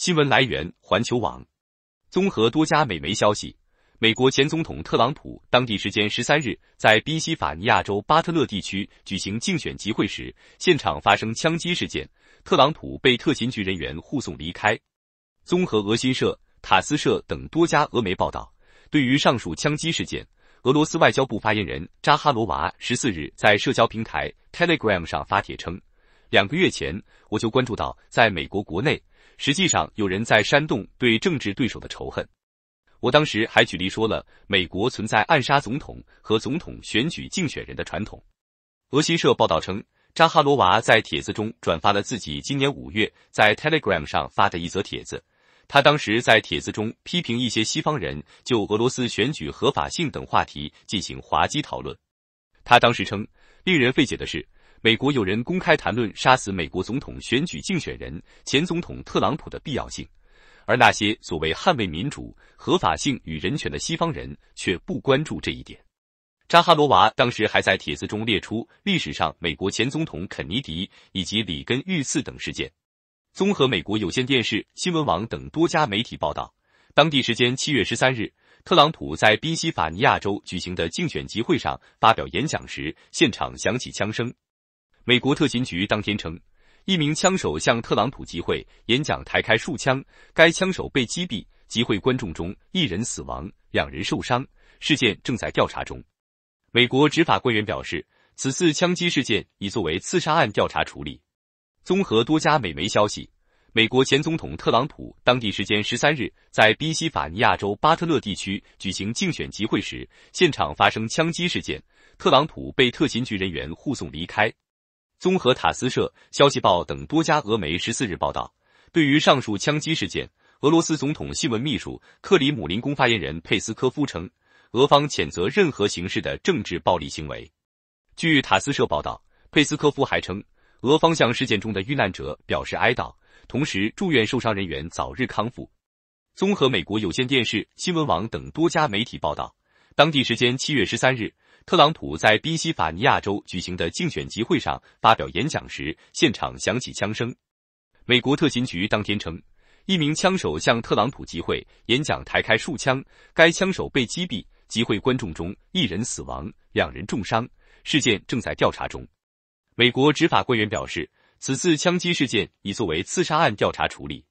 新闻来源：环球网。综合多家美媒消息，美国前总统特朗普当地时间十三日在宾夕法尼亚州巴特勒地区举行竞选集会时，现场发生枪击事件，特朗普被特勤局人员护送离开。综合俄新社、塔斯社等多家俄媒报道，对于上述枪击事件，俄罗斯外交部发言人扎哈罗娃十四日在社交平台 Telegram 上发帖称：“两个月前，我就关注到在美国国内。”实际上，有人在煽动对政治对手的仇恨。我当时还举例说了，美国存在暗杀总统和总统选举竞选人的传统。俄新社报道称，扎哈罗娃在帖子中转发了自己今年五月在 Telegram 上发的一则帖子，他当时在帖子中批评一些西方人就俄罗斯选举合法性等话题进行滑稽讨论。他当时称，令人费解的是。美国有人公开谈论杀死美国总统选举竞选人前总统特朗普的必要性，而那些所谓捍卫民主、合法性与人权的西方人却不关注这一点。扎哈罗娃当时还在帖子中列出历史上美国前总统肯尼迪以及里根遇刺等事件。综合美国有线电视新闻网等多家媒体报道，当地时间七月十三日，特朗普在宾夕法尼亚州举行的竞选集会上发表演讲时，现场响起枪声。美国特勤局当天称，一名枪手向特朗普集会演讲台开数枪，该枪手被击毙。集会观众中一人死亡，两人受伤。事件正在调查中。美国执法官员表示，此次枪击事件已作为刺杀案调查处理。综合多家美媒消息，美国前总统特朗普当地时间十三日在宾夕法尼亚州巴特勒地区举行竞选集会时，现场发生枪击事件，特朗普被特勤局人员护送离开。综合塔斯社、消息报等多家俄媒十四日报道，对于上述枪击事件，俄罗斯总统新闻秘书、克里姆林宫发言人佩斯科夫称，俄方谴责任何形式的政治暴力行为。据塔斯社报道，佩斯科夫还称，俄方向事件中的遇难者表示哀悼，同时祝愿受伤人员早日康复。综合美国有线电视新闻网等多家媒体报道，当地时间七月十三日。特朗普在宾夕法尼亚州举行的竞选集会上发表演讲时，现场响起枪声。美国特勤局当天称，一名枪手向特朗普集会演讲台开数枪，该枪手被击毙，集会观众中一人死亡，两人重伤。事件正在调查中。美国执法官员表示，此次枪击事件已作为刺杀案调查处理。